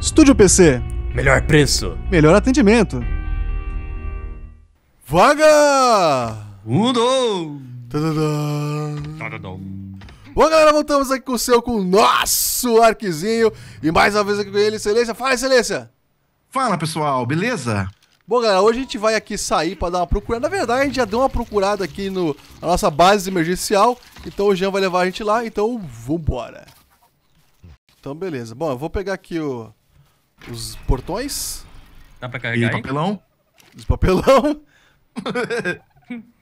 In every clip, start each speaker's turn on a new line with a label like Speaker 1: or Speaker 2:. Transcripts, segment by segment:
Speaker 1: Estúdio PC.
Speaker 2: Melhor preço.
Speaker 1: Melhor atendimento.
Speaker 2: Vaga!
Speaker 1: Mudou! Bom, galera, voltamos aqui com o seu, com o nosso arquizinho. E mais uma vez aqui com ele, Excelência. Fala, Excelência!
Speaker 3: Fala, pessoal. Beleza?
Speaker 1: Bom, galera, hoje a gente vai aqui sair para dar uma procurada. Na verdade, a gente já deu uma procurada aqui no, na nossa base emergencial. Então o Jean vai levar a gente lá. Então, vambora. Então, beleza. Bom, eu vou pegar aqui o os portões.
Speaker 2: Dá pra carregar e aí? papelão. Os
Speaker 1: papelão.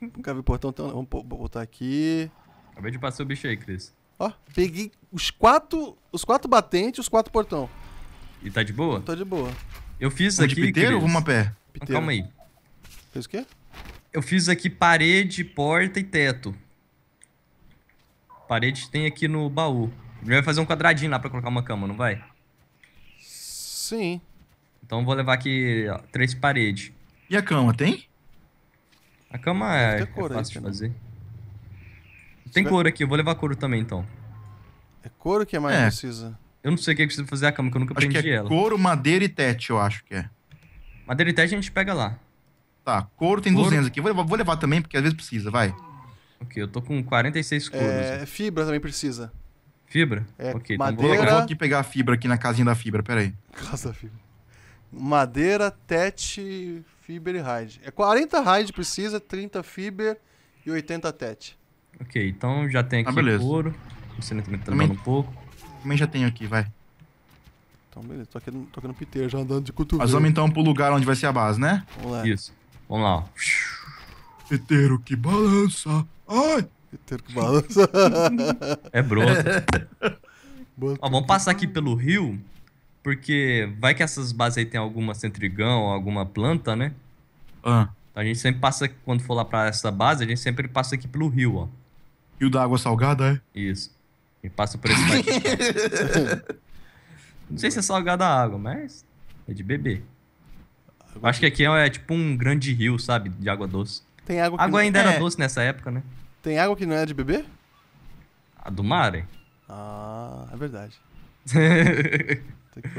Speaker 1: Nunca vi portão tão... Vamos botar aqui.
Speaker 2: Acabei de passar o bicho aí, Cris.
Speaker 1: Ó, peguei os quatro, os quatro batentes os quatro portão.
Speaker 2: E tá de boa? Tá de boa. Eu fiz um aqui... De piteiro Chris. ou uma pé? Piteiro. Ah, calma aí. Fez o quê? Eu fiz aqui parede, porta e teto. Parede tem aqui no baú. Ele vai fazer um quadradinho lá pra colocar uma cama, não vai? Sim. Então vou levar aqui ó, três paredes. E a cama, tem? A cama é, é fácil de fazer. Tem couro aqui, eu vou levar couro também então. É couro que é mais é. precisa? Eu não sei o que, é que precisa fazer a cama, que eu nunca acho aprendi é ela. Couro, madeira e tete, eu acho que é. Madeira e tete a gente pega lá. Tá, couro tem couro. 200 aqui. Vou levar, vou levar também, porque às vezes precisa, vai. Ok, eu tô com 46 é, couros.
Speaker 1: É, fibra também precisa.
Speaker 2: Fibra?
Speaker 3: É, ok, madeira... então vou, vou aqui pegar a fibra aqui na casinha da fibra, peraí.
Speaker 1: Casa da fibra. Madeira, tete, fibra e hide. É 40 hide precisa, 30 fibra e 80 tete.
Speaker 2: Ok, então já tem ah, aqui ah, couro. Você também tá também... um pouco. Também já tenho aqui, vai.
Speaker 3: Então, beleza. Tô aqui no, tô aqui no piteiro, já andando de cotovelo. Mas vamos então pro lugar onde vai ser a base, né?
Speaker 2: Vamos lá. Isso. Vamos lá.
Speaker 3: Piteiro que balança. Ai! É broto.
Speaker 2: Ah, vamos passar aqui pelo rio, porque vai que essas bases aí tem alguma centrigão, alguma planta, né? Ah. Então a gente sempre passa, quando for lá pra essa base, a gente sempre passa aqui pelo rio, ó. Rio da água salgada, é? Isso. E passa por esse daqui. Não sei se é salgada a água, mas é de beber. Acho que aqui é, é tipo um grande rio, sabe? De água doce. Tem água que água ainda é... era doce nessa época,
Speaker 3: né?
Speaker 1: Tem água que não é de beber?
Speaker 2: A do hein? Ah, é
Speaker 1: verdade.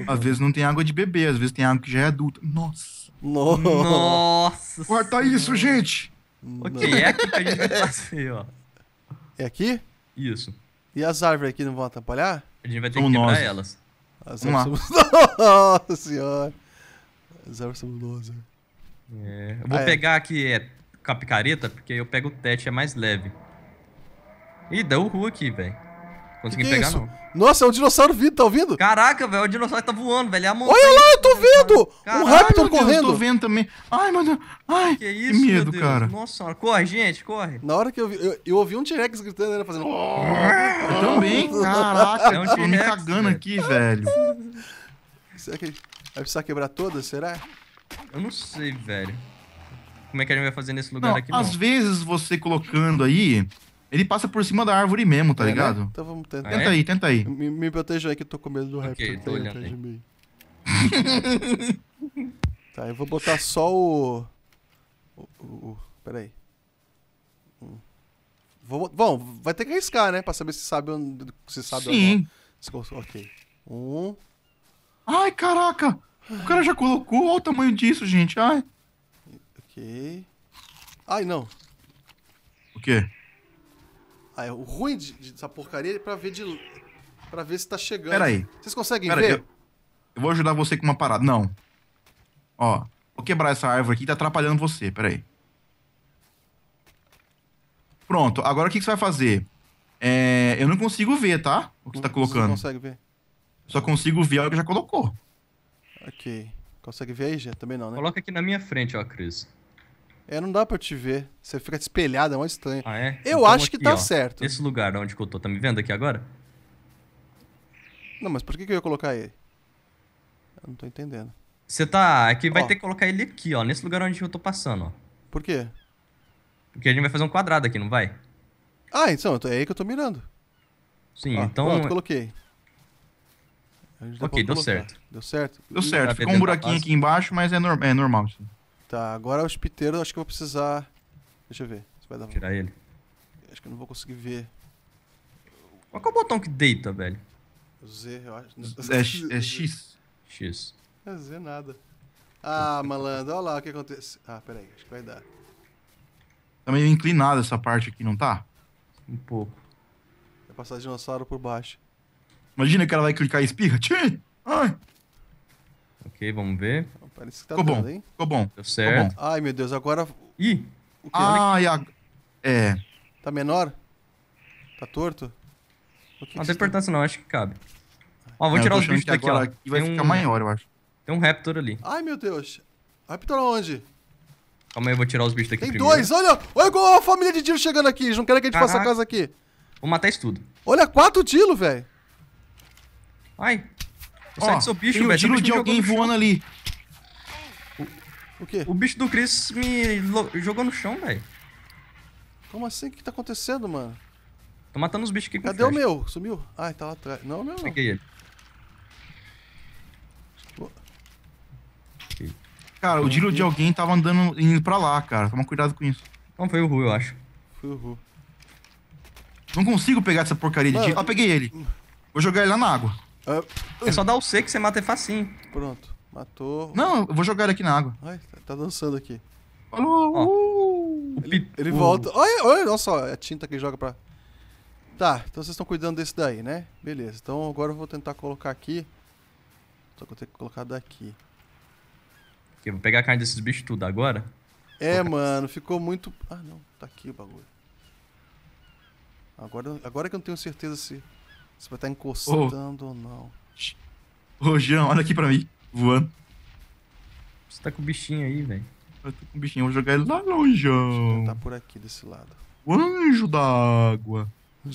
Speaker 3: às vezes não tem água de beber, às vezes tem água que já é adulta. Nossa! Nossa!
Speaker 1: Corta isso, gente! O que é que a gente vai fazer, ó? É aqui? Isso. E as árvores aqui não vão atrapalhar? A
Speaker 2: gente vai ter somos que quebrar nós. elas. As Vamos somos...
Speaker 1: Nossa senhora! As
Speaker 2: árvores são nós. É. Eu vou ah, é. pegar é. aqui, é com a picareta, porque eu pego o tete, é mais leve. Ih, deu o Ru aqui, velho. Consegui que que pegar, é não. Nossa, é um dinossauro vindo, tá ouvindo? Caraca, velho, o dinossauro tá voando, velho. É Olha lá, eu tô tá vendo! Caraca, um raptor correndo. Deus, eu tô vendo também. Ai, meu Deus. Ai, que, isso, que medo, cara. Nossa senhora. Corre, gente, corre.
Speaker 1: Na hora que eu vi, eu, eu ouvi um T-Rex gritando, ele fazendo... Eu também, caraca. É um tô me cagando velho. aqui, velho. Será que ele vai precisar quebrar todas, será?
Speaker 2: Eu não sei, velho como é que a gente vai fazer nesse lugar não, aqui? Às não.
Speaker 3: vezes você colocando aí, ele passa por cima da árvore mesmo, tá é, né? ligado? Né? Então vamos tentar. Tenta é? aí, tenta aí.
Speaker 2: Me, me
Speaker 1: proteja aí que eu tô com medo do okay, raptor que tá aí. de mim. tá, eu vou botar só o. o, o, o... Peraí. Hum. Vou... Bom, vai ter que arriscar, né? Pra saber se sabe onde. Se sabe Sim.
Speaker 3: Onde... Ok. Um. Ai, caraca! O cara já colocou. Olha o tamanho disso, gente. Ai. Ok. Ai, não. O quê?
Speaker 1: Ah, é, o ruim de, de, dessa porcaria é pra ver de. para ver se
Speaker 3: tá chegando. Pera aí, Vocês conseguem Pera ver? Aí, eu, eu, vou ajudar você com uma parada. Não. Ó, vou quebrar essa árvore aqui tá atrapalhando você. Pera aí. Pronto, agora o que, que você vai fazer? É, eu não consigo ver, tá? O que você tá colocando. Você não consegue ver. Só consigo ver o que já colocou. Ok. Consegue ver aí, já?
Speaker 1: Também
Speaker 2: não, né? Coloca aqui na minha frente, ó, Cris.
Speaker 1: É, não dá pra te ver. Você fica espelhado, é uma estranho.
Speaker 2: Ah, é? Eu então, acho aqui, que tá ó, certo. Esse lugar onde que eu tô, tá me vendo aqui agora?
Speaker 1: Não, mas por que, que eu ia colocar ele? Eu não tô entendendo.
Speaker 2: Você tá. É que vai ó. ter que colocar ele aqui, ó. Nesse lugar onde eu tô passando, ó. Por quê? Porque a gente vai fazer um quadrado aqui, não vai?
Speaker 1: Ah, então, é aí que eu tô mirando.
Speaker 2: Sim, ó, então. Pronto, é-
Speaker 3: coloquei. Ok, deu colocar. certo. Deu certo? Deu certo. Ficou um buraquinho aqui embaixo, mas é, norm é normal. isso.
Speaker 1: Tá, agora o espiteiro acho que eu vou precisar. Deixa eu ver. Se vai dar Tirar
Speaker 3: ele.
Speaker 2: Acho que eu não vou conseguir ver. Qual é o botão que deita, velho?
Speaker 1: Z, eu acho. É, é X. X. É Z nada. Ah, malandro, olha lá o que acontece. Ah, peraí, acho que vai dar.
Speaker 3: Tá meio inclinada essa parte aqui, não tá? Um pouco.
Speaker 1: Vai é passar dinossauro
Speaker 3: por baixo. Imagina que ela vai clicar e espirra. Tchê!
Speaker 1: Ai! Ok, vamos ver. Parece que tá ficou bom, hein?
Speaker 3: Ficou bom. Deu certo.
Speaker 1: Bom. Ai, meu Deus, agora... Ih! ai Ah, e a... É... Tá menor? Tá torto? não tem
Speaker 2: importância não, acho que cabe. Ó, vou tirar os bichos daqui, ó. Aqui vai tem ficar um... maior, eu acho. Tem um Raptor ali.
Speaker 1: Ai, meu Deus. Raptor onde?
Speaker 2: Calma aí, eu vou tirar os bichos daqui Tem primeiro. dois,
Speaker 1: olha! Olha igual a família de tiro chegando aqui. Eles não querem que a gente Caraca. faça a casa aqui. Vou matar isso tudo. Olha, quatro tiro velho.
Speaker 2: Ai.
Speaker 3: Ó, sai do seu bicho, velho. Tiro de alguém voando ali.
Speaker 2: O quê? O bicho do Chris me jogou no chão, velho. Como
Speaker 1: assim? O que tá acontecendo, mano? Tô matando os bichos aqui com Cadê o meu? Sumiu? Ah, tá lá atrás. Não, meu não.
Speaker 3: Peguei ele. Cara, o Dilo de alguém tava andando, indo pra lá, cara. Toma cuidado com isso. Não, foi o Ru, eu acho. Foi o Ru. Não consigo pegar essa porcaria de Dilo. Ah, peguei ele. Vou jogar ele lá na água. É. é só dar o C que você mata é facinho.
Speaker 1: Pronto. Matou.
Speaker 3: Não, eu vou jogar ele aqui
Speaker 1: na água. Ai, tá, tá dançando aqui. Falou! Uh! Ele, ele volta. Olha, olha, olha só é a tinta que ele joga pra. Tá, então vocês estão cuidando desse daí, né? Beleza, então agora eu vou tentar colocar aqui. Só que eu tenho que colocar daqui.
Speaker 2: Eu vou pegar a carne desses bichos tudo agora?
Speaker 1: É, mano, ficou muito. Ah, não, tá aqui o bagulho. Agora, agora que eu não tenho certeza se, se vai estar encostando
Speaker 3: oh. ou não. Ô, oh, Jean, olha aqui pra mim voando. Você tá com o bichinho aí, velho. Eu tô com o bichinho, eu vou jogar ele lá longe. Ele tá por aqui desse lado. O anjo da água.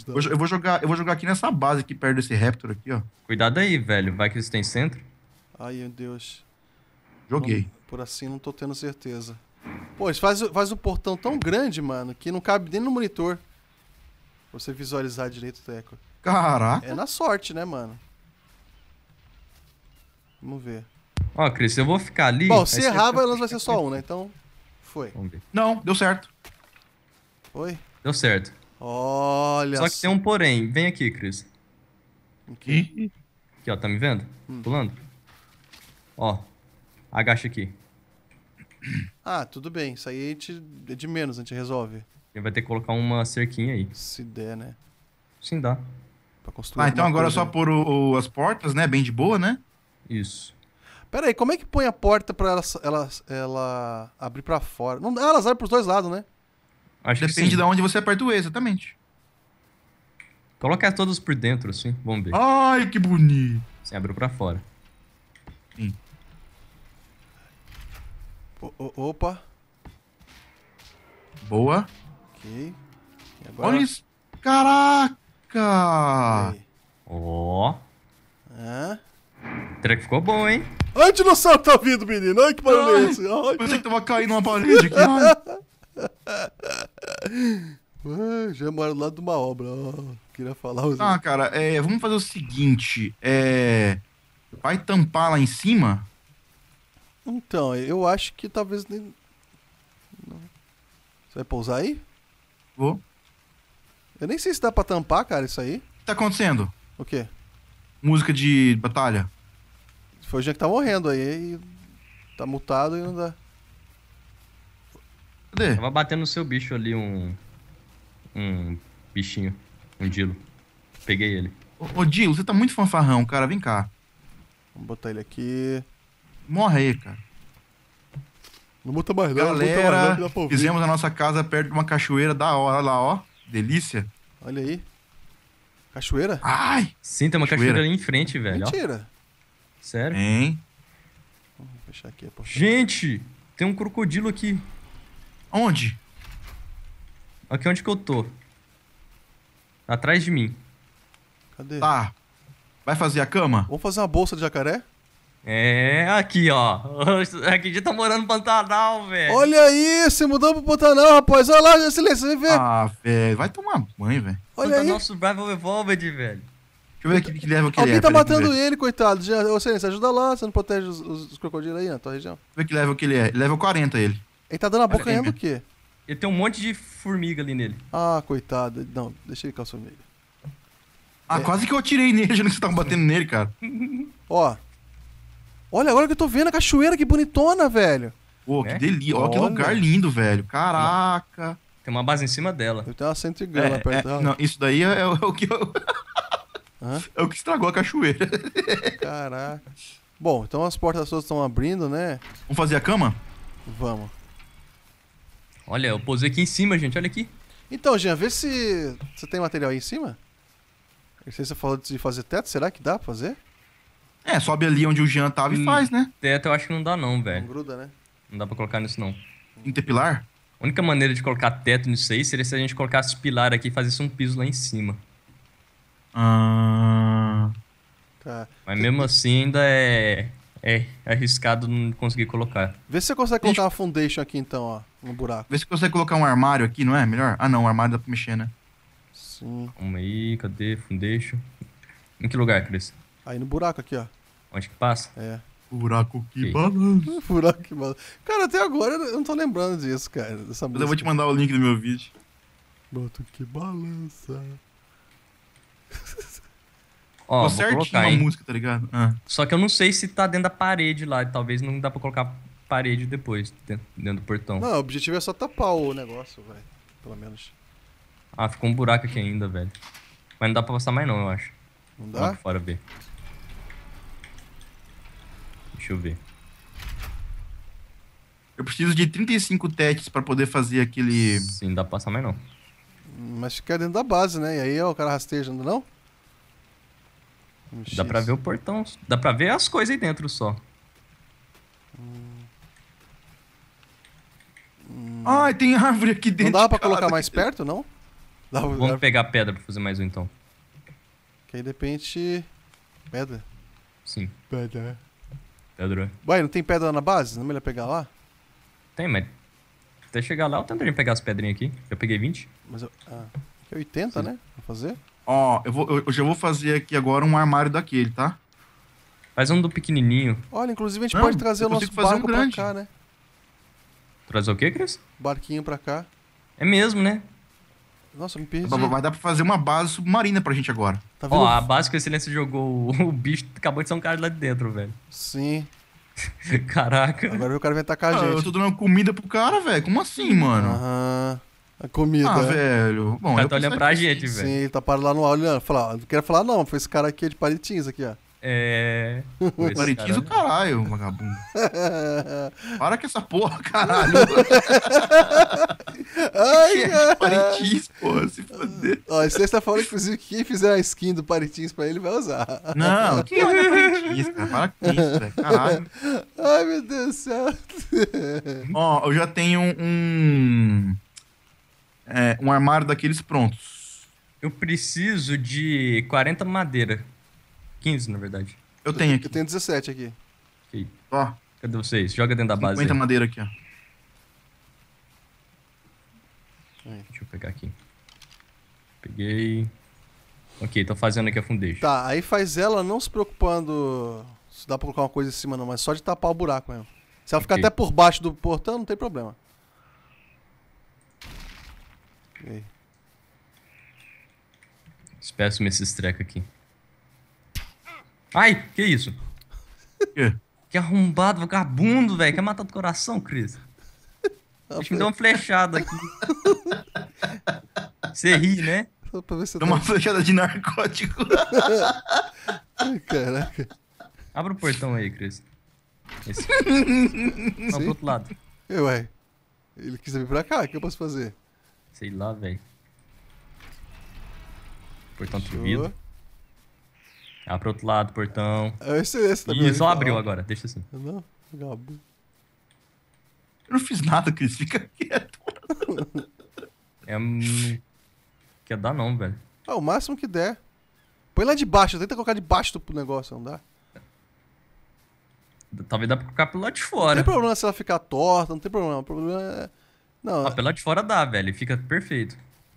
Speaker 3: eu, vou jogar, eu vou jogar aqui nessa base aqui perto desse Raptor aqui,
Speaker 2: ó. Cuidado aí, velho. Vai que eles têm centro. Ai, meu Deus. Joguei. Não,
Speaker 1: por assim não tô tendo certeza. Pô, faz, faz um portão tão grande, mano, que não cabe nem no monitor. Pra você visualizar direito o teco.
Speaker 3: Caraca.
Speaker 1: É na sorte, né, mano?
Speaker 3: Vamos ver.
Speaker 2: Ó, Cris, eu vou ficar ali. Bom, se errar, vai, vai
Speaker 1: ser só um, né? Então, foi. Vamos ver. Não, deu certo. Foi?
Speaker 2: Deu certo. Olha só. que tem um porém. Vem aqui, Cris. Aqui. Aqui, ó, tá me vendo? Hum. Pulando? Ó, agacha aqui.
Speaker 1: Ah, tudo bem. Isso aí gente, é de menos, a gente resolve.
Speaker 2: Ele vai ter que colocar uma cerquinha aí. Se der, né? Sim, dá. Pra construir. Ah, então agora é só né? pôr
Speaker 3: o, o, as portas, né? Bem de boa, né? Isso.
Speaker 1: Pera aí, como é que põe a porta pra ela, ela, ela abrir pra fora? Não, dá, ah, elas abrem pros dois lados, né?
Speaker 2: Acho Depende de onde você aperta o E, exatamente. Coloca todas por dentro, assim. Vamos ver. Ai, que bonito. Você abriu pra fora. Sim. Hum. O, o, opa. Boa. Ok. E
Speaker 1: agora...
Speaker 3: Olha isso. Caraca!
Speaker 2: Ó. Oh. Ah. Treco ficou bom, hein?
Speaker 3: Ai, o dinossauro tá vindo, menino. Ai, que barulho
Speaker 1: é esse? Ai. Pensei que tava caindo uma
Speaker 3: parede aqui.
Speaker 1: Ai. já moro do lado de uma obra. queria falar. Os... Ah,
Speaker 3: cara, é, vamos fazer o seguinte. É, vai tampar lá em cima?
Speaker 1: Então, eu acho que talvez nem...
Speaker 3: Você vai pousar aí?
Speaker 1: Vou. Eu nem sei se dá pra tampar, cara, isso aí. O que tá acontecendo? O quê?
Speaker 2: Música de batalha.
Speaker 1: Foi o dia que tá morrendo aí. tá mutado
Speaker 3: e não dá.
Speaker 2: Cadê? Tava batendo no seu bicho ali um. Um bichinho. Um Dilo. Peguei ele.
Speaker 3: Ô, ô Dilo, você tá muito fanfarrão, cara. Vem cá. Vamos botar ele aqui. Morre aí, cara. Não muta mais não, Galera, não, não fizemos a nossa casa perto de uma cachoeira da hora Olha lá, ó. Delícia. Olha aí. Cachoeira? Ai!
Speaker 2: Sim, tem uma cachoeira, cachoeira ali em frente, velho. Mentira. Ó. Sério? Hein? fechar aqui a porta. Gente, tem um crocodilo aqui. Onde? Aqui onde que eu tô. Atrás de mim. Cadê? Tá.
Speaker 1: Vai fazer a cama? Vamos fazer uma bolsa de jacaré?
Speaker 2: É, aqui, ó. Aqui já tá morando no Pantanal, velho. Olha
Speaker 1: isso, você mudou pro Pantanal, rapaz. Olha lá, Silêncio, você vê. Ah,
Speaker 3: velho, vai tomar
Speaker 2: banho, velho. Olha Pantanal aí. Pantanal Survival Evolved, velho eu ver aqui que level que Alguém ele é. Alguém tá matando ele,
Speaker 1: coitado. Já, seja, ajuda lá. Você não protege os, os, crocodilos aí na tua região?
Speaker 2: Deixa eu ver que level
Speaker 3: que ele é. Level 40 ele.
Speaker 1: Ele tá dando a boca ainda o quê?
Speaker 2: Ele tem um monte de formiga ali nele.
Speaker 1: Ah, coitado. Não, deixa ele com a formiga. Ah, é. quase que eu atirei nele, já que você tava batendo
Speaker 2: nele, cara.
Speaker 1: Ó. Olha, agora que eu tô vendo a cachoeira, que bonitona, velho.
Speaker 2: Pô, que é? Né? delícia. Olha, que lugar lindo, velho. Caraca. Tem uma base em cima dela. Eu tenho uma centrigun é, perto. É, não, isso daí é, é o que
Speaker 3: eu... Hã? É o que estragou a cachoeira.
Speaker 1: Caraca. Bom, então as portas todas estão abrindo, né? Vamos fazer a
Speaker 2: cama? Vamos. Olha, eu posei aqui em cima, gente. Olha aqui. Então,
Speaker 1: Jean, vê se você tem material aí em cima. Eu sei se você falou de fazer teto. Será que dá
Speaker 3: pra fazer? É, sobe ali onde o Jean tava e hum, faz, né?
Speaker 2: Teto eu acho que não dá não, velho. Não gruda, né? Não dá pra colocar nisso não. Interpilar? A única maneira de colocar teto nisso aí seria se a gente colocasse pilar aqui e fazesse um piso lá em cima. Ah. tá. Mas mesmo assim ainda é, é arriscado não conseguir colocar.
Speaker 1: Vê se você consegue colocar uma foundation aqui então, ó, no buraco.
Speaker 2: Vê se você consegue colocar
Speaker 3: um armário aqui, não é? Melhor? Ah não, o armário
Speaker 2: dá pra mexer, né? Sim. Calma aí, cadê? Foundation. Em que lugar, Cris?
Speaker 1: Aí no buraco aqui, ó.
Speaker 2: Onde que passa? É. Buraco que
Speaker 1: balança. Buraco que balança. Cara, até agora eu não tô lembrando disso, cara. Dessa Mas música. eu vou te mandar o
Speaker 3: link do meu vídeo.
Speaker 1: Buraco que balança. Ó, Tô
Speaker 2: certinho colocar, hein? música, tá ligado? Ah. Só que eu não sei se tá dentro da parede lá. Talvez não dá pra colocar parede depois, dentro, do portão. Não, o
Speaker 1: objetivo é só tapar o negócio, velho. Pelo menos.
Speaker 2: Ah, ficou um buraco aqui ainda, velho. Mas não dá pra passar mais não, eu acho. Não dá? Vamos fora ver. Deixa eu ver.
Speaker 3: Eu preciso de 35 tetes pra poder fazer aquele... Sim, não dá pra passar mais não.
Speaker 1: Mas fica dentro da base, né? E aí ó, o cara rasteja, não? não?
Speaker 2: dá pra ver o portão. Dá pra ver as coisas aí dentro só. Hum... Ai,
Speaker 1: tem árvore aqui dentro. Não dá pra colocar mais perto, não?
Speaker 2: Dá Vamos pegar pedra pra fazer mais um então.
Speaker 1: Que aí de repente. Pedra? Sim. Pedra. Pedra. Ué, não tem pedra na base? Não é melhor pegar
Speaker 2: lá? Tem, mas até chegar lá, eu tentaria pegar as pedrinhas aqui. Eu peguei 20. Mas eu. Ah, é
Speaker 3: 80, Sim. né? Vou fazer? Ó, oh, eu, vou, eu, eu já vou fazer aqui agora um armário daquele,
Speaker 2: tá? Faz um do pequenininho.
Speaker 1: Olha, inclusive a gente Não, pode trazer o nosso fazer barco um grande. pra cá, né?
Speaker 2: Trazer o quê, Cris?
Speaker 1: Barquinho pra cá. É mesmo,
Speaker 3: né?
Speaker 2: Nossa, me perdi. Vai dar pra fazer uma base submarina pra gente agora. Tá Ó, a base que o Excelência jogou, o bicho acabou de ser um cara lá de dentro, velho. Sim. Caraca. Agora o cara vem
Speaker 1: tacar a ah, gente. eu tô
Speaker 3: dando comida pro cara, velho. Como assim, mano? Aham. A comida. Ah, velho.
Speaker 1: Bom, o tá olhando pra gente, velho. Sim, ele tá parado lá no áudio, olhando. não quero falar não, foi esse cara aqui é de palitinhos
Speaker 2: aqui, ó. É. Parentiz o caralho, vagabundo.
Speaker 3: Para com essa porra, caralho. Ai, é cara. porra, se foder.
Speaker 1: Ó, você está falando, inclusive, que quem fizer a skin do Parintins pra ele vai usar. Não, que é
Speaker 3: Parintins, cara. Para com isso, velho. Caralho.
Speaker 1: Ai, meu Deus do céu.
Speaker 3: Ó, eu já tenho um. É, um armário
Speaker 2: daqueles prontos. Eu preciso de 40 madeira. 15, na verdade. Eu tenho aqui.
Speaker 1: Eu tenho 17 aqui.
Speaker 2: Ó. Cadê vocês? Joga dentro da base. 50 madeira aqui, ó. Deixa eu pegar aqui. Peguei. Ok, tô fazendo aqui a fundeja.
Speaker 1: Tá, aí faz ela não se preocupando se dá pra colocar uma coisa em cima não, mas só de tapar o buraco mesmo. Se ela okay. ficar até por baixo do portão, não tem problema.
Speaker 2: Espécie-me esses trecos aqui. Ai, que isso? Que? Que arrombado, vagabundo, velho. Quer matar do coração, Cris? Deixa eu dar uma flechada aqui. Você ri, né? pra ver se Dá uma flechada de narcótico. Ai, caraca. Abra o portão aí, Cris. Esse. Não, pro outro lado.
Speaker 1: Eu, ué. Ele quis vir pra cá, o que eu posso fazer?
Speaker 2: Sei lá, velho. Portão Show. truído. Ah, pro outro lado, portão. É esse, é esse também. E só né? abriu agora, deixa assim.
Speaker 1: É, não, Gabu. Eu não fiz nada, Cris,
Speaker 2: fica quieto. é. quer dar, não, velho.
Speaker 1: Ah, o máximo que der. Põe lá de baixo, tenta colocar debaixo do negócio, não dá?
Speaker 2: Talvez dá pra colocar pelo lado de fora. Não tem
Speaker 1: problema se ela ficar torta, não tem problema. O problema é. Não. Ah,
Speaker 2: pelo lado de fora dá, velho. Fica perfeito.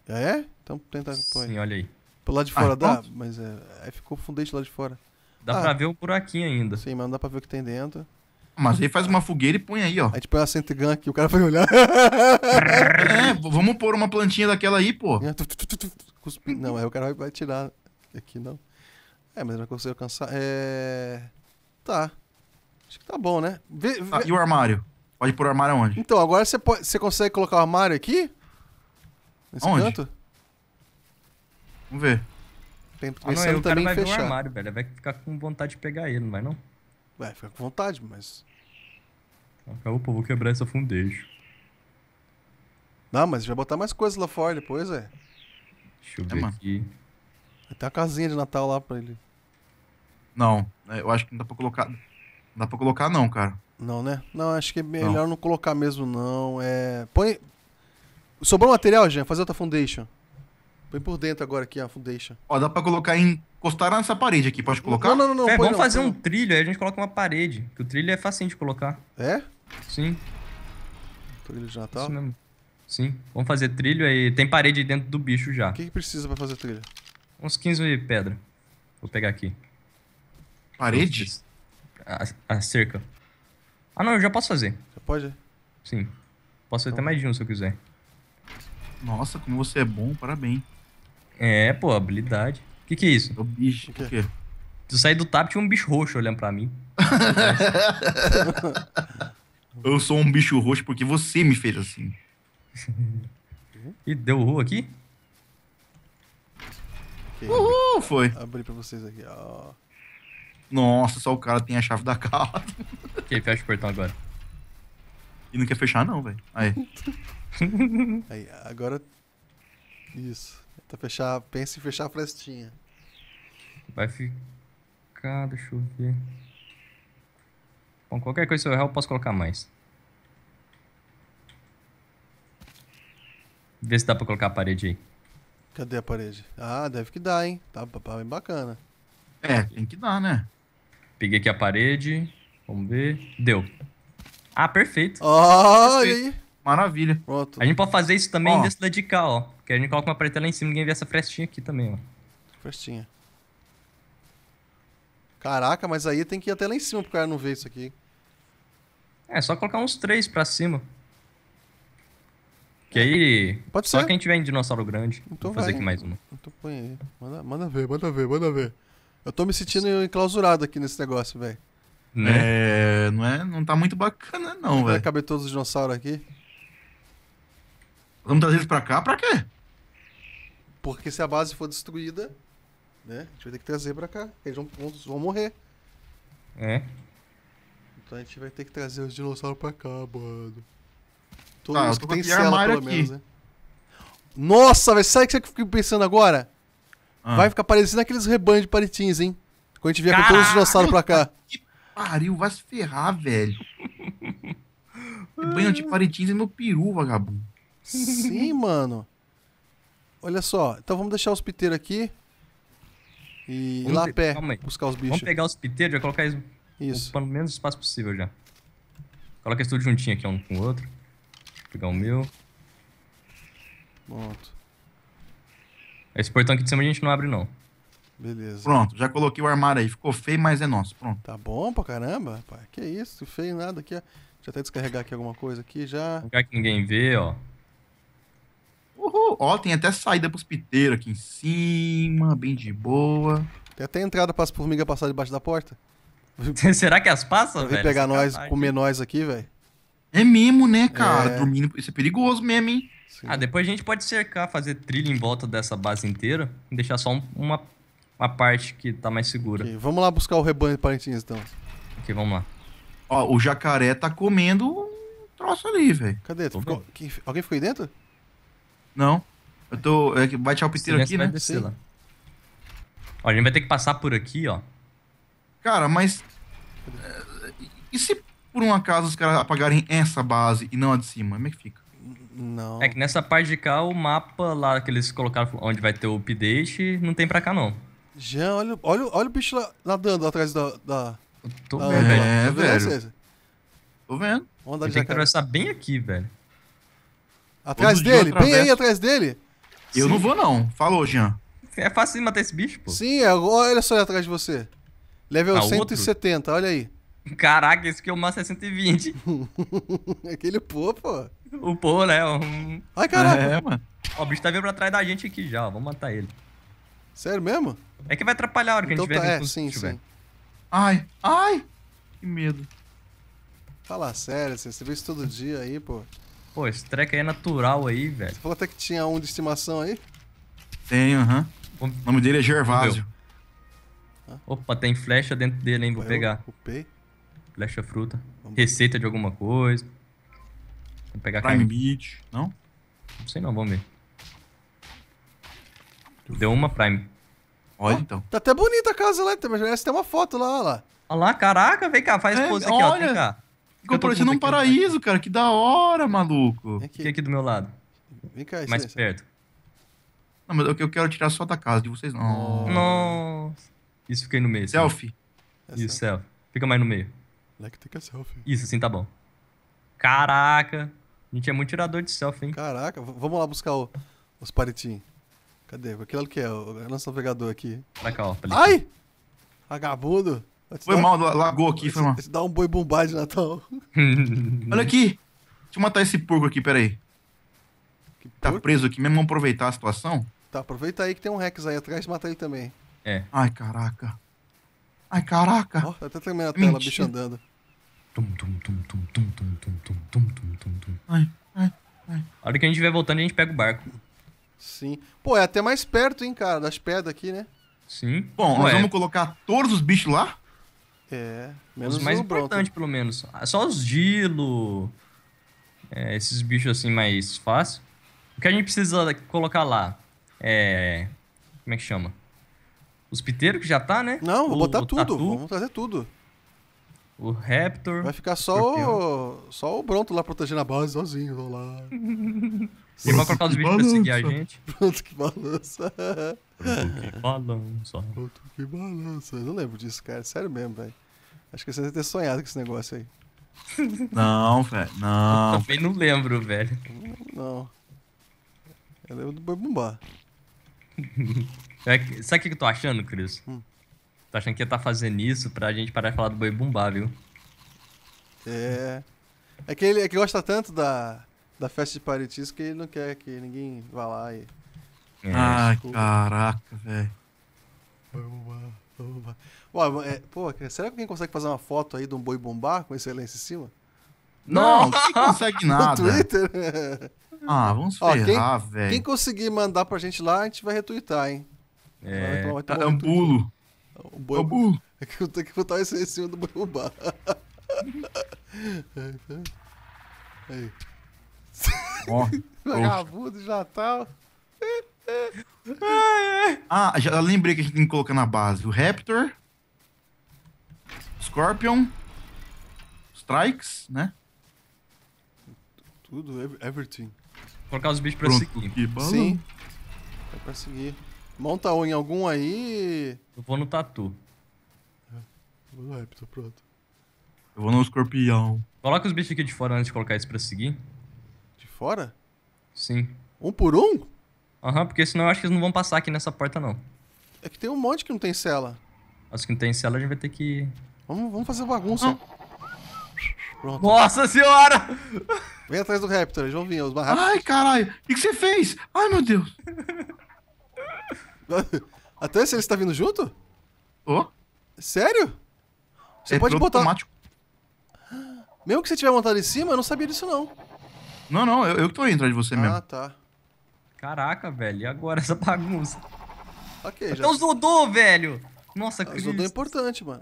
Speaker 1: É? Então tenta. Põe. Sim, olha aí. Pelo lado de fora ah, então? dá, pronto. mas é, aí ficou fundente lá de fora.
Speaker 3: Dá ah, pra ver o buraquinho ainda. Sim, mas não dá pra ver o que tem dentro. Mas aí faz uma fogueira e põe aí, ó.
Speaker 1: Aí tipo, é a Sent aqui, o cara vai olhar. é, vamos pôr uma plantinha daquela aí, pô. É, não, aí o cara vai tirar aqui, não. É, mas não consigo alcançar. É. Tá. Acho que tá bom, né? Vê,
Speaker 3: vê... Ah, e o armário? Pode pôr o armário onde?
Speaker 1: Então, agora você, pode... você consegue colocar o armário aqui? Nesse onde? canto?
Speaker 3: Vamos ver. Tem, ah, não, é, o cara vai fechar. ver um armário,
Speaker 2: velho. Vai ficar com vontade de pegar ele, não vai não? Vai ficar com vontade, mas... pô. vou quebrar essa fundejo.
Speaker 1: Não, mas vai botar mais coisas lá fora depois, é.
Speaker 3: Deixa eu é, ver mano. aqui.
Speaker 1: Vai ter uma casinha de Natal lá pra ele.
Speaker 3: Não, é, eu acho que não dá pra colocar. Não dá pra colocar, não, cara.
Speaker 1: Não, né? Não, acho que é melhor não, não colocar mesmo, não. É. Põe. Sobrou material, Jean? Fazer outra foundation. Põe por dentro agora aqui a foundation.
Speaker 3: Ó, dá pra colocar em. Encostar nessa parede aqui, pode colocar? Não, não, não. não é, vamos não, fazer um
Speaker 2: trilho, aí a gente coloca uma parede. Que o trilho é fácil de colocar. É? Sim. Trilho de Natal? Isso mesmo. Sim. Vamos fazer trilho aí. Tem parede dentro do bicho já. O que, que precisa pra fazer trilho? Uns 15 de pedra. Vou pegar aqui. Parede? A, a, cerca. Ah, não, eu já posso fazer. Já pode? Sim. Posso então. até mais de um se eu quiser. Nossa, como você é bom, parabéns. É, pô, habilidade. O que, que é isso? É o bicho, o quê? Tu do tap tinha um bicho roxo olhando pra mim. Eu sou um bicho roxo porque você me fez assim. e deu o aqui?
Speaker 3: Okay, Uhul, foi. Abri pra vocês aqui, ó. Nossa, só o cara tem a chave da casa. Ok, fecha o portão agora. E não quer fechar, não, velho. Aí. Aí,
Speaker 1: agora. Isso. Tá fechar, pensa em fechar a frestinha.
Speaker 2: Vai ficar, deixa eu ver. Bom, qualquer coisa se eu errar, eu posso colocar mais. Vê se dá pra colocar a parede aí.
Speaker 1: Cadê a parede? Ah, deve que dá, hein? Tá, tá, tá bem bacana.
Speaker 2: É, tem que dar, né? Peguei aqui a parede. Vamos ver. Deu. Ah, perfeito. e aí. Maravilha. Pronto. A gente pode fazer isso também ó. desse lado de cá, ó. Porque a gente coloca uma parede lá em cima, ninguém vê essa frestinha aqui também, ó. Frestinha.
Speaker 1: Caraca, mas aí tem que ir até lá em cima pro cara não ver isso aqui.
Speaker 2: É, só colocar uns três pra cima. Que aí. Pode só quem tiver em dinossauro grande. Então Vou fazer vai. aqui mais uma.
Speaker 1: Então põe aí. Manda, manda ver, manda ver, manda ver. Eu tô me sentindo enclausurado aqui nesse negócio, velho.
Speaker 3: É, né? É, não é. Não tá muito bacana, não, velho. Vai
Speaker 1: caber todos os dinossauros aqui? Vamos trazer eles pra cá pra quê? Porque se a base for destruída, né? A gente vai ter que trazer pra cá. Eles vão, vão morrer. É. Então a gente vai ter que trazer os dinossauros pra cá, mano. Todos ah, os que tem cela, pelo aqui. menos, né? Nossa, velho, sabe o que eu fico pensando agora? Ah. Vai ficar parecendo aqueles rebanhos de paritinhos, hein? Quando a gente vier com todos os dinossauros pra
Speaker 3: cá. Que pariu, vai se ferrar, velho. rebanho de paritinhos é meu peru, vagabundo. Sim, mano.
Speaker 1: Olha só. Então vamos deixar os piteiros aqui. E vamos ir lá a
Speaker 2: pé buscar os bichos. Vamos pegar os piteiros e colocar eles Isso. ocupando o menos espaço possível já. Coloca eles tudo juntinho aqui, um com o outro. Vou pegar o meu. Pronto. Esse portão aqui de cima a gente não abre, não. Beleza. Pronto, já coloquei o armário aí. Ficou
Speaker 3: feio, mas é nosso. Pronto. Tá bom pra caramba, pai.
Speaker 1: Que isso, feio nada aqui. Deixa eu até descarregar aqui alguma coisa aqui já.
Speaker 2: Lugar que ninguém vê, ó.
Speaker 1: Uhul. Ó, tem até saída pros piteiros aqui em cima, bem de boa. Tem até entrada pras formigas passar
Speaker 2: debaixo da porta. Será que as passa velho? pegar nós, tá comer
Speaker 1: nós aqui, velho.
Speaker 2: É
Speaker 3: mesmo, né, cara? É... Dormindo,
Speaker 2: isso é perigoso mesmo, hein? Sim. Ah, depois a gente pode cercar, fazer trilha em volta dessa base inteira e deixar só um, uma, uma parte que tá mais segura. Okay, vamos lá
Speaker 1: buscar o rebanho de Parintins, então.
Speaker 2: Ok, vamos lá. Ó, o jacaré tá comendo um
Speaker 3: troço ali, velho. Cadê? Ficou... Alguém ficou aí dentro? Não. Eu tô.
Speaker 2: É vai tirar o piteiro aqui, né? Olha, a gente vai ter que passar por aqui, ó.
Speaker 3: Cara, mas. É, e se por um acaso os caras apagarem essa base e não a de cima? Como é que fica? Não.
Speaker 2: É que nessa parte de cá, o mapa lá que eles colocaram onde vai ter o update, não tem pra cá, não.
Speaker 3: Jean, olha, olha, olha o bicho lá, nadando
Speaker 1: atrás da. da Eu tô da vendo, É, velho. Tô vendo. Vamos andar de Tem que
Speaker 2: atravessar bem aqui, velho. Atrás Todo dele? Bem aí atrás dele? Eu Sim. não vou, não. Falou, Jean.
Speaker 1: É fácil de matar esse bicho, pô. Sim, é, olha só ele atrás de você.
Speaker 2: Level ah, tá 170, outro? olha aí. Caraca, esse que eu mato é 120. Aquele pô, pô. O pô, né? Um... Ai, caraca. É, mano. Ó, o bicho tá vindo pra trás da gente aqui já, ó. Vamos matar ele. Sério mesmo? É que vai atrapalhar a hora que então, a gente então tá, vier. É, sim, sim.
Speaker 1: Ai, ai. Que medo. Fala sério, você vê isso todo dia aí, pô.
Speaker 2: Pô, esse treco aí é natural aí, velho. Você
Speaker 1: falou até que tinha um de estimação aí?
Speaker 2: Tenho, aham. Uhum. O nome dele é Gervásio. Opa, tem flecha dentro dele, hein? Vou pegar. Flecha fruta. Vamos. Receita de alguma coisa. Vou pegar Prime Beat, não? Não sei não, vamos ver. Deu uma Prime. Olha, então.
Speaker 1: Tá até bonita a casa lá, mas tem uma
Speaker 3: foto lá, olha lá.
Speaker 2: Olha lá, caraca, vem
Speaker 3: cá, faz é, pose aqui, olha. ó, vem cá.
Speaker 2: Ficou parecendo um né? paraíso,
Speaker 3: cara. Que da hora, maluco.
Speaker 2: Aqui. é aqui do meu lado. Vem cá, Mais perto. Não, mas eu, eu quero tirar só da casa de vocês, não. Nossa. Isso fica aí no meio. Assim. Selfie. É Isso, selfie. Fica mais no meio. Like, take a selfie. Isso, assim tá bom. Caraca. A gente é muito tirador de selfie, hein? Caraca. Vamos lá buscar o, os palitinhos.
Speaker 1: Cadê? Aquilo que é? O nosso navegador aqui. Vai cá, ó. Ai! Vagabundo.
Speaker 3: Foi mal, lagou aqui, foi mal.
Speaker 1: Dá um boi bombado de Natal.
Speaker 3: Olha aqui. Deixa eu matar esse porco aqui, peraí. Que tá preso aqui mesmo, vamos aproveitar a situação.
Speaker 1: Tá, aproveita aí que tem um Rex aí atrás e mata ele também.
Speaker 3: É. Ai, caraca. Ai, caraca.
Speaker 1: Ó, oh, tá até tremendo a tela, Mentira. bicho andando.
Speaker 3: Tum, tum, tum,
Speaker 1: tum, tum, tum, tum, tum,
Speaker 2: tum, tum, tum, tum.
Speaker 1: Ai,
Speaker 3: ai,
Speaker 2: ai. A hora que a gente vai voltando, a gente pega o barco. Sim.
Speaker 1: Pô, é até mais perto, hein, cara, das pedras aqui, né?
Speaker 2: Sim. Bom, Ué. nós vamos
Speaker 1: colocar todos os bichos lá? É,
Speaker 2: menos os mais importantes, pelo menos. É só os Gilo, é, esses bichos assim mais fácil. O que a gente precisa colocar lá é. Como é que chama? Os piteiros que já tá, né? Não, vou o, botar o tudo. Tatu, vamos trazer tudo. O Raptor. Vai ficar só o, só o Bronto
Speaker 1: lá protegendo a base sozinho. Vou lá.
Speaker 2: Ele vai colocar os bichos pra seguir a gente. Pronto, que
Speaker 1: balança. Solto que balança. Solto que balança. Eu não lembro disso, cara. Sério mesmo, velho. Acho que você deve ter sonhado com esse negócio aí.
Speaker 2: Não, velho. Não. Eu também não lembro, velho. Não. Eu lembro do Boi Bumbá. É, sabe o que eu tô achando, Cris? Hum. Tô achando que ia tá fazendo isso pra gente parar de falar do Boi Bumbá, viu?
Speaker 1: É. É que ele é que gosta tanto da, da festa de Paritis que ele não quer que ninguém vá lá e
Speaker 3: é. Ai, caraca, velho.
Speaker 1: Ué, é, pô, será que alguém consegue fazer uma foto aí de um boi bombar com esse lance em cima? Não, não consegue nada. No Twitter?
Speaker 3: Ah, vamos esperar, ferrar, velho. Quem
Speaker 1: conseguir mandar pra gente lá, a gente vai retweetar, hein?
Speaker 3: É, vai tomar, vai é tomar um pulo. O é boi... O pulo.
Speaker 1: Tem que botar esse em cima do boi bombar.
Speaker 3: aí. Tá. Ó, Vagabundo
Speaker 1: de Natal. Tá.
Speaker 3: Ah, é. ah, já lembrei que a gente tem que colocar na base. O Raptor. Scorpion. Strikes, né? Tudo, everything.
Speaker 2: Colocar os bichos pra Pronto, seguir. Sim.
Speaker 1: É pra seguir. Monta em algum aí. Eu vou no Tatu. É, vou no Raptor, pronto.
Speaker 2: Eu vou no escorpião. Coloca os bichos aqui de fora antes de colocar eles pra seguir. De fora? Sim. Um por um? Aham, uhum, porque senão eu acho que eles não vão passar aqui nessa porta, não.
Speaker 1: É que tem um monte que não tem cela.
Speaker 2: Acho que não tem cela, a gente vai ter
Speaker 1: que... Vamos, vamos fazer bagunça.
Speaker 3: Pronto.
Speaker 2: Nossa senhora!
Speaker 1: Vem atrás do Raptor, eles vão vir, os barracos. Ai,
Speaker 3: caralho! O que, você fez? Ai, meu Deus!
Speaker 1: Até se ele está vindo junto? Ô? Oh? Sério? Você é pode botar... Automático. Mesmo que você tiver montado em cima, eu não sabia
Speaker 2: disso, não.
Speaker 3: Não, não, eu, eu tô indo atrás de você ah, mesmo. Ah,
Speaker 2: tá. Caraca, velho. E agora essa bagunça? Ok, Até já. o Zodô, velho! Nossa, ah, O Zodô é importante,
Speaker 1: mano.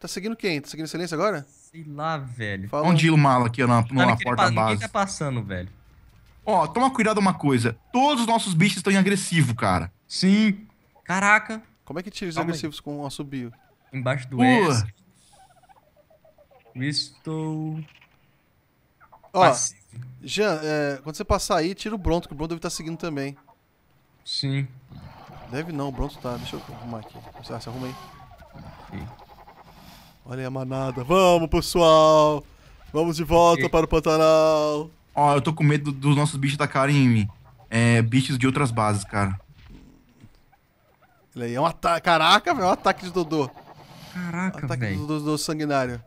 Speaker 1: Tá seguindo quem? Tá seguindo silêncio agora? Sei lá, velho. Fala. um o aqui na, na, na porta base? que tá
Speaker 3: passando, velho. Ó, toma cuidado uma coisa. Todos os nossos bichos estão em agressivo, cara. Sim. Caraca. Como
Speaker 1: é que tira os Calma agressivos
Speaker 3: aí. com o um assobio?
Speaker 2: Embaixo do uh. S.
Speaker 1: Estou... Ó. Passivo. Jean, é, quando você passar aí, tira o Bronto, que o Bronto deve estar tá seguindo também. Sim. Deve não, o Bronto tá. Deixa eu arrumar aqui. Ah, você arruma aí. Sim. Olha aí a manada. Vamos, pessoal! Vamos de volta e... para o
Speaker 3: Pantanal! Ó, oh, eu tô com medo dos nossos bichos atacarem em mim. É, bichos de outras bases, cara. Ele aí é um ataque. Caraca, velho, é um ataque de Dodô. Caraca, velho. ataque véio. do Dodô sanguinário.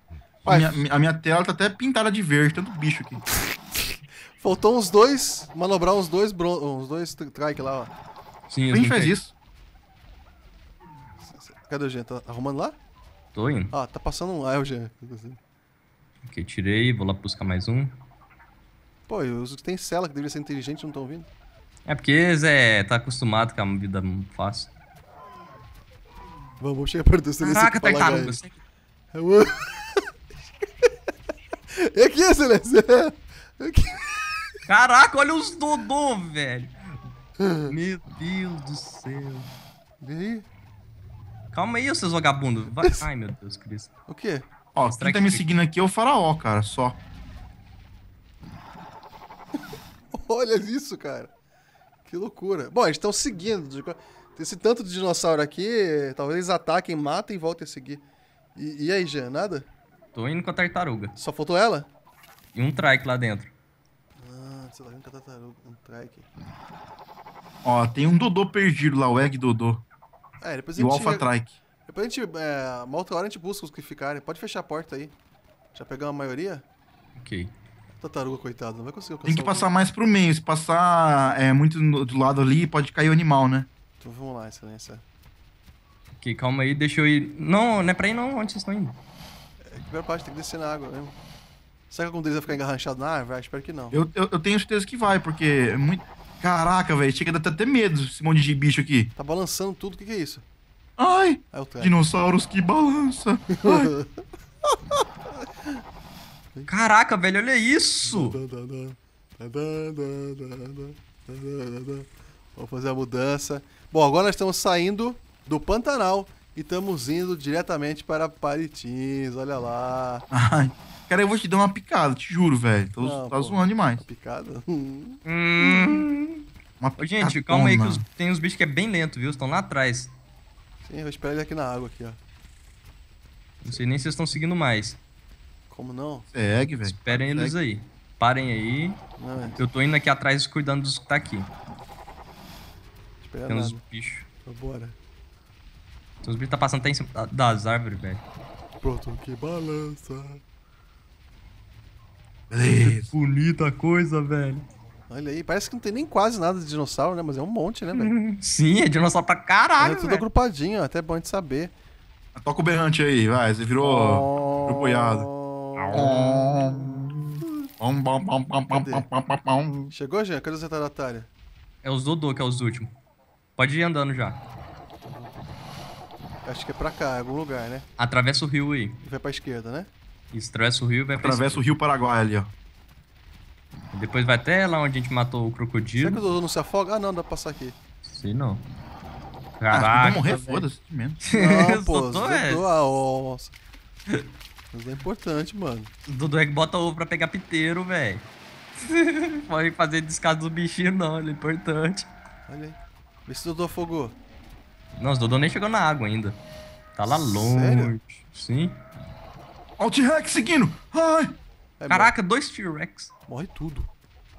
Speaker 3: A minha, a minha tela tá até pintada de verde, tanto bicho aqui.
Speaker 1: Faltou uns dois, manobrar uns dois, bro, uns dois trike lá, ó. Sim, Quem faz isso? Cadê o Jean? Tá arrumando lá? Tô indo. Ah, tá passando um lá, é o Jean. Assim.
Speaker 2: Ok, tirei, vou lá buscar mais um.
Speaker 1: Pô, os que tem cela que deveria ser inteligente não estão vindo.
Speaker 2: É porque Zé tá acostumado com a vida fácil.
Speaker 1: Vamos, vamos chegar perto Celeste. Caraca, tartaruga. É aqui, Celeste.
Speaker 2: É aqui. Caraca, olha os Dodô, velho. Meu Deus do céu. E aí? Calma aí, seus vagabundos. Vai... Ai, meu Deus, Cristo. O quê? Ó, quem tá me seguindo
Speaker 3: aqui é o faraó, cara, só.
Speaker 1: Olha isso, cara. Que loucura. Bom, eles estão seguindo. Esse tanto de dinossauro aqui, talvez eles ataquem, matem e voltem a seguir.
Speaker 2: E, e aí, Jean, nada? Tô indo com a tartaruga. Só faltou ela? E um trike lá dentro.
Speaker 1: Você tá vendo que a tartaruga é
Speaker 2: Ó,
Speaker 3: tem um Dodô perdido lá, o Egg Dodô. É, depois a gente. o Alpha Trike.
Speaker 1: Depois a gente. É, uma outra hora a gente busca os que ficarem. Pode fechar a porta aí. Já pegar a maioria? Ok. Tartaruga, coitado, não vai conseguir Tem que passar
Speaker 3: mais pro meio. Se passar é, muito do lado ali, pode cair o animal, né?
Speaker 1: Então vamos lá, excelência. Ok, calma aí, deixa eu ir. Não, não é pra ir não, onde vocês estão indo? É, primeira parte, tem que descer na água mesmo. Será que algum deles vai ficar engarranchado na árvore? Ah, espero que não. Eu,
Speaker 3: eu, eu, tenho certeza que vai, porque é muito. Caraca, velho, chega a ter medo esse monte de bicho aqui. Tá balançando tudo, o que, que é isso? Ai! É dinossauros que balança!
Speaker 1: Caraca, velho, olha isso! Vamos fazer a mudança. Bom, agora nós estamos saindo do Pantanal e estamos indo diretamente para Paritins, olha lá.
Speaker 3: Ai. Cara, eu vou te dar uma picada, te juro, velho. Tá zoando demais. Uma picada? Hum. Uma picada. Gente, calma aí que os,
Speaker 2: tem uns bichos que é bem lento, viu? Estão lá atrás.
Speaker 1: Sim, eu espero ele aqui na água, aqui, ó.
Speaker 2: Não sei nem se vocês estão seguindo mais.
Speaker 1: Como não? Segue, velho. Esperem Segue. eles aí.
Speaker 2: Parem aí. Não, é. Eu tô indo aqui atrás cuidando dos que tá aqui.
Speaker 1: Espera Tem uns bichos. Então, bora.
Speaker 2: Tem uns bichos tá passando até em cima das árvores, velho.
Speaker 1: Pronto, que balança.
Speaker 2: Bonita coisa, velho.
Speaker 1: Olha aí, parece que não tem nem quase nada de dinossauro, né? Mas é um monte, né, velho? Sim, é dinossauro pra caralho. É tudo velho. agrupadinho, até é bom de saber. Toca o berrante
Speaker 3: aí, vai. Você virou oh... boiado.
Speaker 1: Oh... Chegou, Jean? Cadê o da retardatários?
Speaker 2: É os Dodô que é os últimos. Pode ir andando já.
Speaker 1: Acho que é pra cá, é algum lugar, né?
Speaker 2: Atravessa o rio aí. E
Speaker 1: vai pra esquerda, né?
Speaker 2: atravessa o rio e vai pra Atravessa o rio Paraguai ali, ó. Depois vai até lá onde a gente matou o crocodilo. Será que o
Speaker 1: Dodô não se afoga? Ah, não, dá pra passar aqui.
Speaker 2: Sim não. Ah, Caraca. É, é. Ah, vou morrer, foda-se, menos. Não, pô, Dodô é... Nossa. Mas é importante, mano. O Dodô é que bota ovo pra pegar piteiro, velho. Pode fazer descaso do bichinho, não, ele é importante. Olha aí. Vê se o Dodô afogou. Não, o Dodô nem chegou na água ainda. Tá lá longe. Sério? Sim.
Speaker 3: Alt rex seguindo. Ai. É, Caraca, dois T-Rex.
Speaker 2: Morre tudo.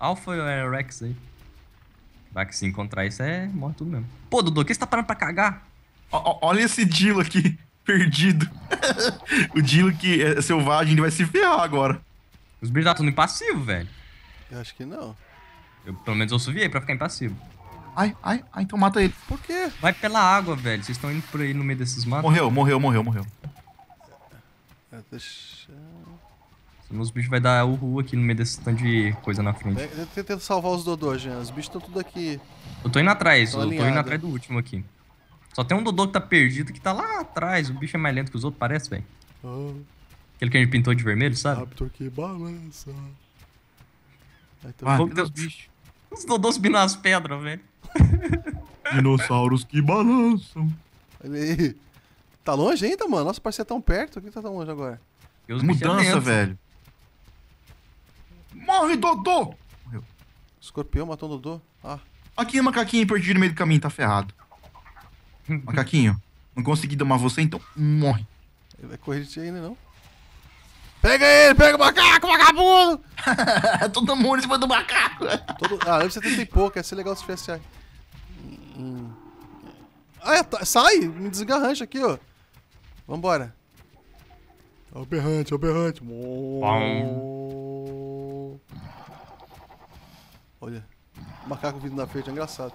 Speaker 2: Alpha é Rex aí. Vai que se encontrar isso é morre tudo mesmo. Pô, Dudu, que você tá parando pra cagar? O, olha esse Dilo aqui, perdido. o Dilo que é selvagem, ele vai se ferrar agora. Os bichos tá tudo impassivo, velho. Eu acho que não. Eu, pelo menos eu suviei pra ficar impassivo. Ai, ai, ai, então mata ele. Por quê? Vai pela água, velho. Vocês estão indo por aí no meio desses matos. Morreu, morreu, morreu, morreu. Deixa... os bichos vai dar urru aqui no meio desse tanto de coisa na frente.
Speaker 1: É, Tenta salvar os Dodô, Jean. Os bichos estão tudo aqui. Eu tô indo atrás, tô eu alinhado. tô indo atrás
Speaker 2: do último aqui. Só tem um Dodô que tá perdido que tá lá atrás. O bicho é mais lento que os outros, parece, velho. Oh. Aquele que a gente pintou de vermelho, sabe? Raptor que balança. Vai, tá ah, bicho. Os Dodô subindo nas pedras, velho.
Speaker 3: Dinossauros que balançam.
Speaker 1: Olha aí. Tá longe ainda, mano? Nossa, parece ser é tão perto. Por que tá tão longe agora?
Speaker 3: Eu Mudança, velho.
Speaker 1: Morre, Dodô! Morreu. Escorpião matou o Dodô. Ah.
Speaker 3: Aqui é macaquinho perdido no meio do caminho, tá ferrado. macaquinho, não consegui domar você, então morre. Ele vai correr de ti ainda, não?
Speaker 1: Pega ele, pega o macaco, vagabundo! Todo mundo em cima do macaco! Todo... Ah, antes você e pouco, ia ser legal se tivesse. Hum, hum. Ah, é, sai! Me desgarrancha aqui, ó. Vambora. É o berrante, é o berrante. Olha. O macaco vindo na frente é engraçado.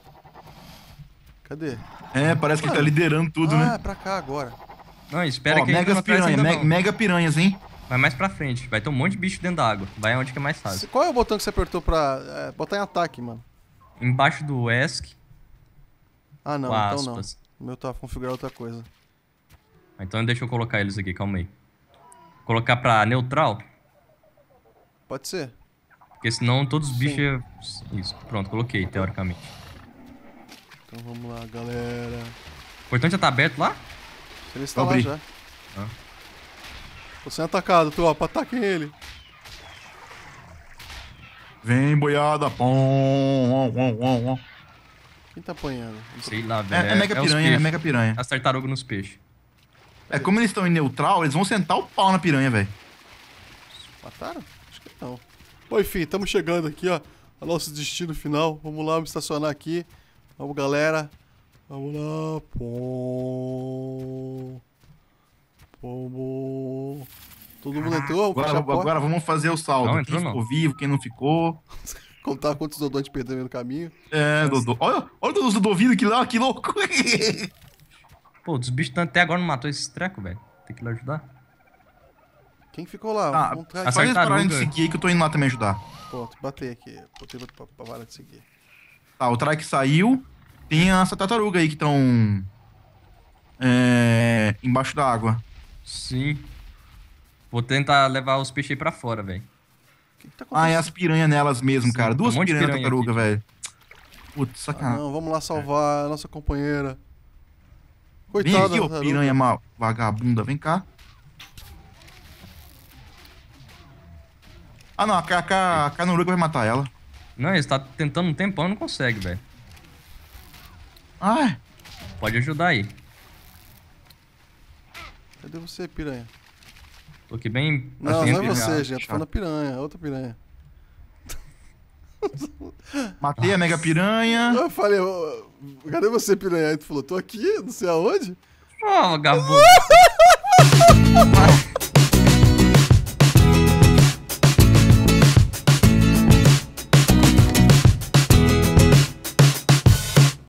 Speaker 2: Cadê? É, parece que ele tá ah. liderando tudo, ah, né? Ah, é
Speaker 1: pra cá agora.
Speaker 2: Não, espera Ó, que mega ele piranha, me não. Mega piranhas, hein? Vai mais pra frente. Vai ter um monte de bicho dentro da água. Vai onde que é mais fácil.
Speaker 1: Qual é o botão que você apertou pra... É, botar em ataque, mano.
Speaker 2: Embaixo do ESC.
Speaker 1: Ah, não. Então não. O meu tá configurar outra coisa.
Speaker 2: Então deixa eu colocar eles aqui, calma aí. colocar pra neutral? Pode ser. Porque senão todos os bichos... É isso, pronto, coloquei, teoricamente.
Speaker 1: Então vamos lá, galera.
Speaker 2: O portão já tá aberto lá?
Speaker 1: Ele está Abri. lá já. Ah. Tô sendo é atacado, tropa, ataquem ele.
Speaker 3: Vem, boiada. Pom,
Speaker 2: Quem tá apanhando? Sei lá, velho. É, é mega é piranha, é mega piranha. As tartarugas nos peixes.
Speaker 3: É como eles estão em neutral, eles vão sentar o pau na piranha, velho.
Speaker 1: Mataram? Acho que não. Bom, enfim, estamos chegando aqui, ó. A nosso destino final. Vamos lá, vamos estacionar aqui. Vamos, galera. Vamos lá. Pom. Pom. Todo mundo entrou? Agora, agora vamos fazer o saldo. Não, quem não. ficou vivo, quem não ficou.
Speaker 2: Contar
Speaker 1: quantos Dodôs perderam no caminho.
Speaker 2: É, Dodô. Olha, olha o Dodô vindo aqui lá, que louco. Pô, os bichos até agora não matou esses treco, velho. Tem que ir lá ajudar.
Speaker 1: Quem ficou lá? Ah, um Faz pararem de seguir
Speaker 2: que eu tô indo lá também ajudar.
Speaker 1: Pô, batei aqui. Botei pra, pra parar de seguir.
Speaker 3: Tá, o Trike saiu. Tem essa tartaruga aí que estão. É, embaixo da água.
Speaker 2: Sim. Vou tentar levar os peixes aí pra fora, velho.
Speaker 3: Que que tá ah, é as piranhas nelas mesmo, Sim, cara. Duas um piranhas piranha tartaruga, velho. Putz,
Speaker 1: sacanagem. Ah, não, vamos lá salvar é. a nossa companheira. Coitado, vem aqui, ô tá piranha mal,
Speaker 3: vagabunda, vem
Speaker 1: cá.
Speaker 2: Ah não, a, a, a Kanuruga vai matar ela. Não, ele tá tentando um tempão não consegue, velho. ah Pode ajudar aí. Cadê você, piranha? Tô aqui bem... Não, assim, não é você, gente. Tô tá falando
Speaker 1: piranha, é outra piranha.
Speaker 3: Matei a Mega
Speaker 1: Piranha. Eu falei, cadê você, piranha? Aí tu falou, tô aqui, não sei aonde.
Speaker 2: oh, garoto.